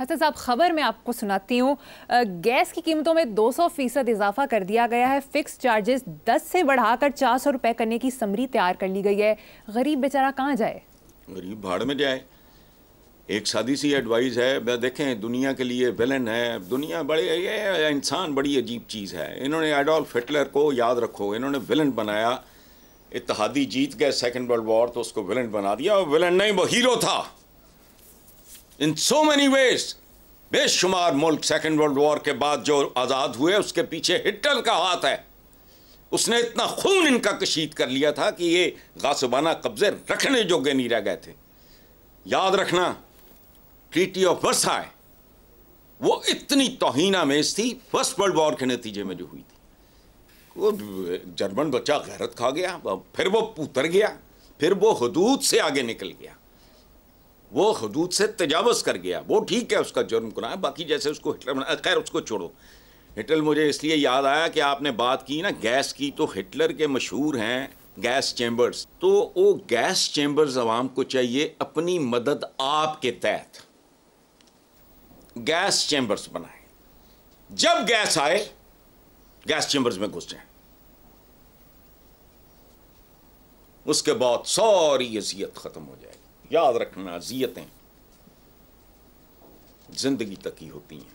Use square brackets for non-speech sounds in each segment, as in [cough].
हसन साहब खबर मैं आपको सुनाती हूँ गैस की कीमतों में 200 फीसद इजाफा कर दिया गया है फिक्स चार्जेस 10 से बढ़ाकर चार सौ रुपये करने की समरी तैयार कर ली गई है गरीब बेचारा कहाँ जाए गरीब भाड़ में जाए एक सादी सी एडवाइस है देखें दुनिया के लिए विलन है दुनिया बड़े ये इंसान बड़ी अजीब चीज़ है इन्होंने एडोल्फ हिटलर को याद रखो इन्होंने विलन बनाया इतिहादी जीत गए सेकेंड वर्ल्ड वॉर तो उसको विलन बना दिया और विलन नहीं वो हीरो था इन सो मैनी वेज बेशुमार मुल्क सेकेंड वर्ल्ड वॉर के बाद जो आज़ाद हुए उसके पीछे हिटलर का हाथ है उसने इतना खून इनका कशीद कर लिया था कि ये गासबाना कब्ज़े रखने जोगे नहीं रह गए थे याद रखना ट्रीटी ऑफ वर्साए वो इतनी तोहना मेज थी फर्स्ट वर्ल्ड वॉर के नतीजे में जो हुई थी वो जर्मन बच्चा गैरत खा गया फिर वो उतर गया फिर वो हदूद से आगे निकल गया वो हदूद से तजावज़ कर गया वो ठीक है उसका जुर्म गुना है बाकी जैसे उसको हिटलर बना खैर उसको छोड़ो हिटलर मुझे इसलिए याद आया कि आपने बात की ना गैस की तो हिटलर के मशहूर हैं गैस चैम्बर्स तो वो गैस चैम्बर्स आवाम को चाहिए अपनी मदद आपके तहत गैस चैम्बर्स बनाए जब गैस आए गैस चैम्बर्स में घुस जाए उसके बाद सारी असीयत ख़त्म हो जाएगी याद रखना अजियतें ज़िंदगी तक ही होती हैं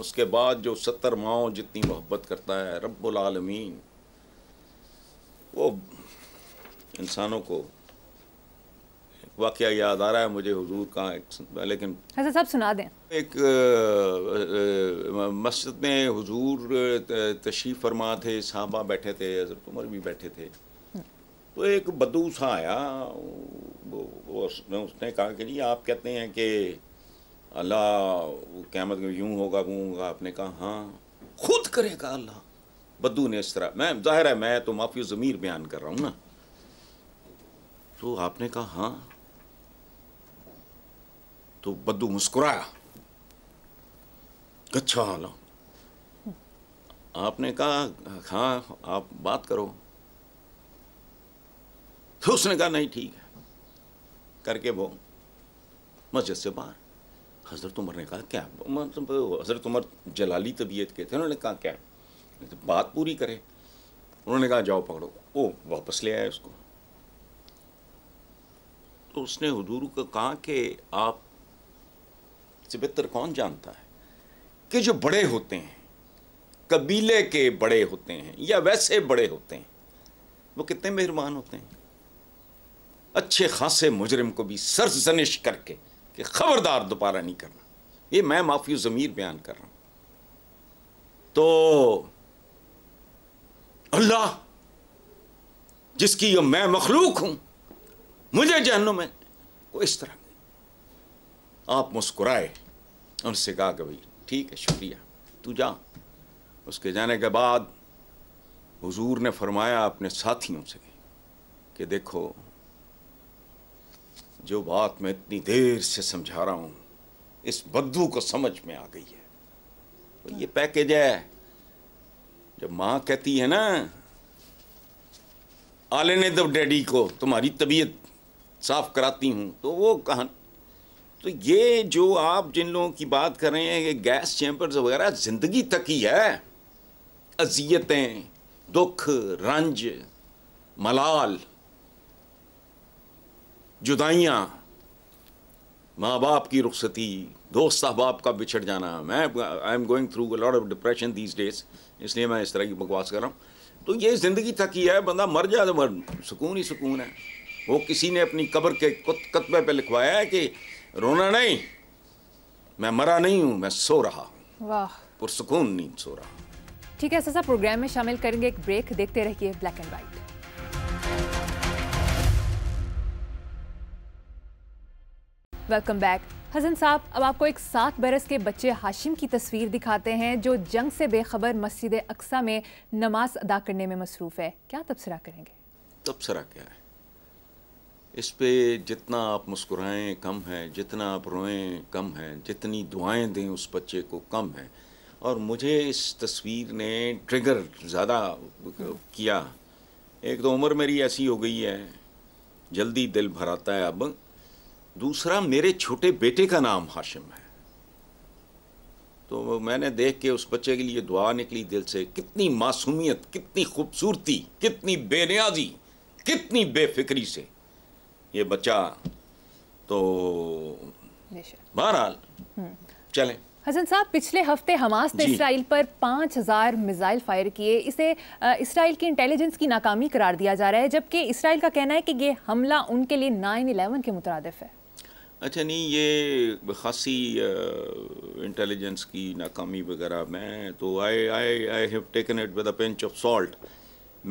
उसके बाद जो सत्तर माओ जितनी मोहब्बत करता है रब्बुल आलमीन वो इंसानों को वाक़ याद आ रहा है मुझे हुजूर का एक लेकिन अच्छा, सब सुना दें एक मस्जिद में हुजूर तशरीफ़ फरमा थे साहबा बैठे थे हजरत उमर भी बैठे थे तो एक बदू सा हाँ आया उसने उसने कहा कि जी आप कहते हैं कि अल्लाह क़्यामत में यूँ होगा वो होगा आपने कहा हाँ खुद करेगा अल्लाह बद्दू ने इस तरह मैं ज़ाहिर है मैं तो माफी ज़मीर बयान कर रहा हूँ ना तो आपने कहा हाँ तो बद्दू मुस्कुराया अच्छा आपने कहा हाँ आप बात करो तो उसने कहा नहीं ठीक है करके वो मस्जिद से बाहर हज़रत उमर ने कहा क्या मतलब हज़रत उमर जलाली तबीयत के थे उन्होंने कहा क्या तो बात पूरी करे उन्होंने कहा जाओ पकड़ो वो वापस ले आया उसको तो उसने हजूर को कहा कि आप से बेहतर कौन जानता है कि जो बड़े होते हैं कबीले के बड़े होते हैं या वैसे बड़े होते हैं वो कितने मेहरबान होते हैं अच्छे खासे मुजरिम को भी सरजनिश करके कि ख़बरदार दोबारा नहीं करना ये मैं माफी ज़मीर बयान कर रहा हूं तो अल्लाह जिसकी ये मैं मखलूक हूं मुझे जहनुम में को इस तरह आप मुस्कुराए उनसे कहा कि भाई ठीक है शुक्रिया तू जा उसके जाने के बाद हुजूर ने फरमाया अपने साथियों से कि देखो जो बात मैं इतनी देर से समझा रहा हूँ इस बद्दू को समझ में आ गई है तो ये पैकेज है जब माँ कहती है ना आले ने दब तो डैडी को तुम्हारी तबीयत साफ कराती हूँ तो वो कहा तो ये जो आप जिन लोगों की बात कर रहे हैं ये गैस चैम्बर्स वगैरह ज़िंदगी तक ही है अजियतें दुख रंज मलाल जुदाइयाँ माँ बाप की रुखसती दोस्त अहबाब का बिछड़ जाना मैं I am going through lot of depression these days इसलिए मैं इस तरह की बकवास कर रहा हूँ तो ये ज़िंदगी थक ही है बंदा मर जाए तो मर सुकून ही सुकून है वो किसी ने अपनी कब्र के कतबे पे लिखवाया है कि रोना नहीं मैं मरा नहीं हूँ मैं सो रहा हूँ वाह पुरसकून नींद सो रहा ठीक है ऐसा प्रोग्राम में शामिल करेंगे एक ब्रेक देखते रहिए black and white welcome back Hasan साहब अब आपको एक सात बरस के बच्चे हाशिम की तस्वीर दिखाते हैं जो जंग से बेखबर मस्जिद अक्सा में नमाज अदा करने में मसरूफ़ है क्या तबसरा करेंगे तबसरा क्या है इस पर जितना आप मुस्कुराएं कम है जितना आप रोएं कम है जितनी दुआएं दें उस बच्चे को कम है और मुझे इस तस्वीर ने ट्रिगर ज़्यादा किया एक तो उम्र मेरी ऐसी हो गई है जल्दी दिल भराता है अब दूसरा मेरे छोटे बेटे का नाम हाशिम है तो मैंने देख के उस बच्चे के लिए दुआ निकली दिल से कितनी मासूमियत कितनी खूबसूरती कितनी बेनियाजी कितनी बेफिक्री से ये बच्चा तो बहरहाल हम्म। चलें हसन साहब पिछले हफ्ते हमास ने इसराइल पर पांच हज़ार मिज़ाइल फायर किए इसे इसराइल की इंटेलिजेंस की नाकामी करार दिया जा रहा है जबकि इसराइल का कहना है कि ये हमला उनके लिए नाइन इलेवन के मुतरदफ है अच्छा नहीं ये खासी इंटेलिजेंस की नाकामी वगैरह मैं तो I I I have taken it with a pinch of salt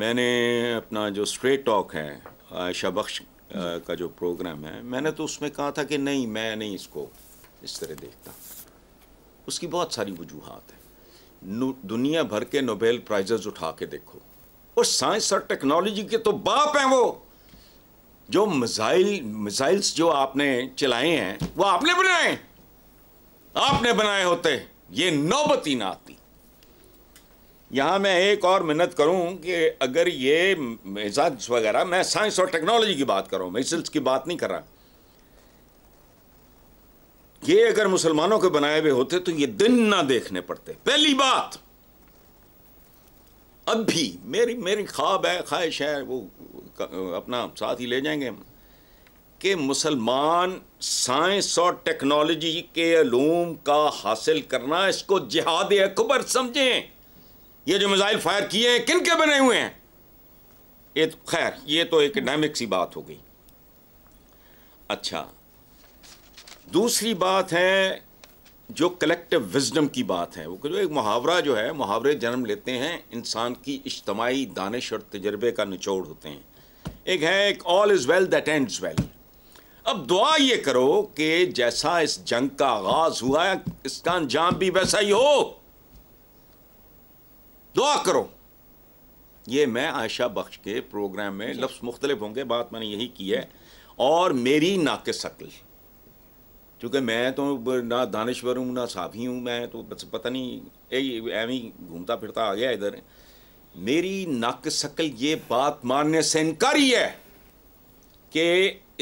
मैंने अपना जो स्ट्रेट टॉक है आयशा बख्श का जो प्रोग्राम है मैंने तो उसमें कहा था कि नहीं मैं नहीं इसको इस तरह देखता उसकी बहुत सारी वजूहत हैं दुनिया भर के नोबेल प्राइजेज उठा के देखो और साइंस और टेक्नोलॉजी के तो बाप हैं वो जो मिसाइल मिसाइल्स जो आपने चलाए हैं वो आपने बनाए आपने बनाए होते ये नौबत ही ना आती यहां मैं एक और मिन्नत करूं कि अगर ये मिसाइल्स वगैरह मैं साइंस और टेक्नोलॉजी की बात कर रहा हूं मिसाइल्स की बात नहीं कर रहा ये अगर मुसलमानों के बनाए हुए होते तो ये दिन ना देखने पड़ते पहली बात अब भी मेरी मेरी ख्वाब है ख्वाहिश है वो अपना साथ ही ले जाएंगे हम कि मुसलमान साइंस और टेक्नोलॉजी के अलूम का हासिल करना इसको जिहाद अकबर समझें ये जो मिज़ाइल फायर किए हैं किन के बने हुए हैं ये तो खैर ये तो डायमिक सी बात हो गई अच्छा दूसरी बात है जो कलेक्टिव विजडम की बात है वो जो एक मुहावरा जो है मुहावरे जन्म लेते हैं इंसान की इज्तमाही दानश और तजर्बे का निचोड़ होते हैं एक है एक all is well that ends well अब दुआ ये करो कि जैसा इस जंग का आगाज हुआ है इसका अंजाम भी वैसा ही हो दुआ करो ये मैं आयशा बख्श के प्रोग्राम में लफ्स मुख्तलिफ होंगे बात मैंने यही की है और मेरी नाक शक्ल क्योंकि मैं तो ना दानश्वर हूँ ना साफी हूँ मैं तो बस पता नहीं ऐवी घूमता फिरता आ गया इधर मेरी नाकसकल ये बात मानने से इनकारी है कि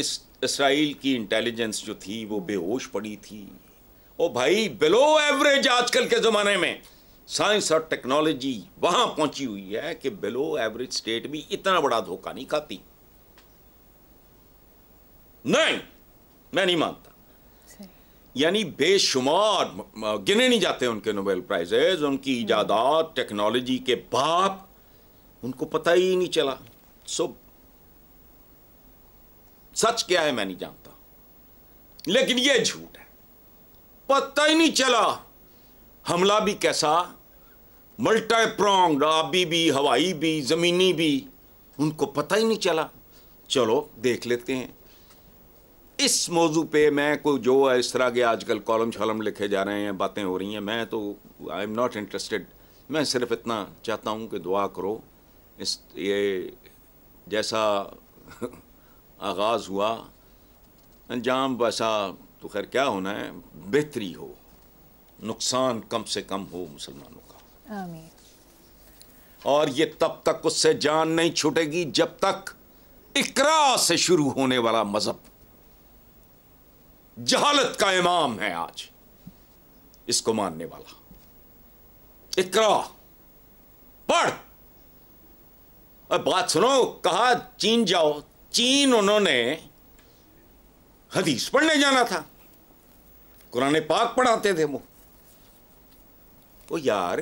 इस इसराइल की इंटेलिजेंस जो थी वो बेहोश पड़ी थी ओ भाई बिलो एवरेज आजकल के ज़माने में साइंस और टेक्नोलॉजी वहां पहुंची हुई है कि बिलो एवरेज स्टेट भी इतना बड़ा धोखा नहीं खाती नहीं मैं नहीं मानता यानी बेशुमार गिने नहीं जाते उनके नोबेल प्राइजेज उनकी हम्म। इजादात टेक्नोलॉजी के बाप उनको पता ही नहीं चला सो सच क्या है मैं नहीं जानता लेकिन यह झूठ है पता ही नहीं चला हमला भी कैसा मल्टाप्रॉन्ग आबी भी हवाई भी ज़मीनी भी उनको पता ही नहीं चला चलो देख लेते हैं इस मौजू पे मैं को जो है इस तरह के आजकल कॉलम शॉलम लिखे जा रहे हैं बातें हो रही हैं मैं तो आई एम नॉट इंटरेस्टेड मैं सिर्फ इतना चाहता हूँ कि दुआ करो इस ये जैसा [laughs] आगाज़ हुआ अंजाम वैसा तो खैर क्या होना है बेहतरी हो नुकसान कम से कम हो मुसलमानों का आमीन और ये तब तक उससे जान नहीं छूटेगी जब तक इकरा से शुरू होने वाला मज़हब जहालत का इमाम है आज इसको मानने वाला इकरा पढ़ और बात सुनो कहा चीन जाओ चीन उन्होंने हदीस पढ़ने जाना था कुरान पाक पढ़ाते थे वो वो यार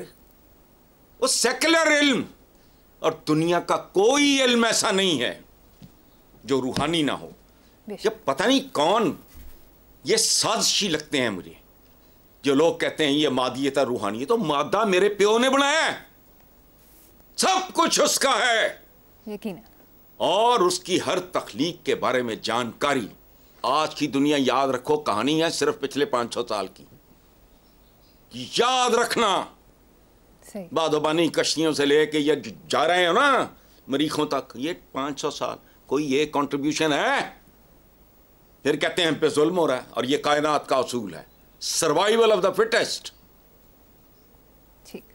वो सेकुलर इल्म और दुनिया का कोई इल्म ऐसा नहीं है जो रूहानी ना हो जब पता नहीं कौन ये साजिशी लगते हैं मुझे जो लोग कहते हैं ये मादियता तो रूहानी तो मादा मेरे प्यो ने बनाया है सब कुछ उसका है यकीन और उसकी हर तखलीक के बारे में जानकारी आज की दुनिया याद रखो कहानी है सिर्फ पिछले पांच सौ साल की याद रखना बादोबानी कश्तियों से लेके ये जा रहे हो ना मरीखों तक ये पांच सौ साल कोई ये कंट्रीब्यूशन है फिर कहते हैं हम पे जुल्म हो रहा है और ये कायनात का असूल है सर्वाइवल ऑफ द फिटेस्ट